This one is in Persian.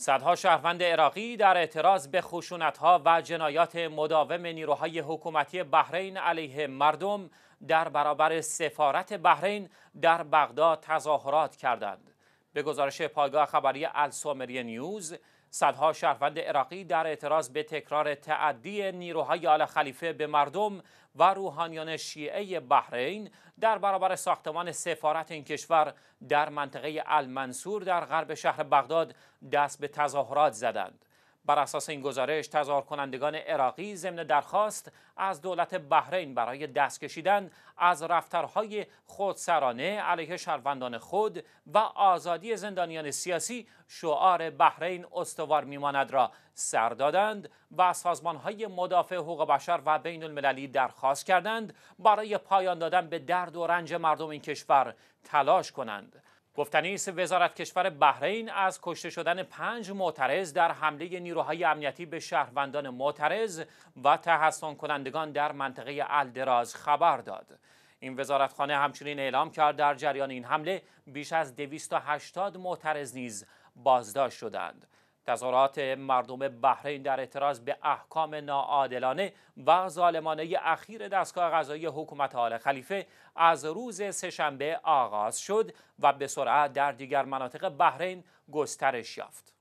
صدها شهروند عراقی در اعتراض به خشونتها و جنایات مداوم نیروهای حکومتی بحرین علیه مردم در برابر سفارت بحرین در بغداد تظاهرات کردند. به گزارش پایگاه خبری السومری نیوز، صدها شهروند عراقی در اعتراض به تکرار تعدی نیروهای آل خلیفه به مردم و روحانیان شیعه بحرین در برابر ساختمان سفارت این کشور در منطقه المنصور در غرب شهر بغداد دست به تظاهرات زدند. بر اساس این گزارش تظاهر کنندگان عراقی ضمن درخواست از دولت بحرین برای دست کشیدن از رفتارهای خودسرانه علیه شهروندان خود و آزادی زندانیان سیاسی شعار بحرین استوار میماند را سر دادند و از سازمانهای مدافع حقوق بشر و بین المللی درخواست کردند برای پایان دادن به درد و رنج مردم این کشور تلاش کنند گفتنی است وزارت کشور بحرین از کشته شدن پنج معترض در حمله نیروهای امنیتی به شهروندان معترض و تحسن کنندگان در منطقه الدراز خبر داد. این وزارتخانه همچنین اعلام کرد در جریان این حمله بیش از 280 معترض نیز بازداشت شدند. تظاهرات مردم بحرین در اعتراض به احکام ناعادلانه و ظالمانه اخیر دستگاه قضایی حکومت آل خلیفه از روز سهشنبه آغاز شد و به سرعت در دیگر مناطق بحرین گسترش یافت.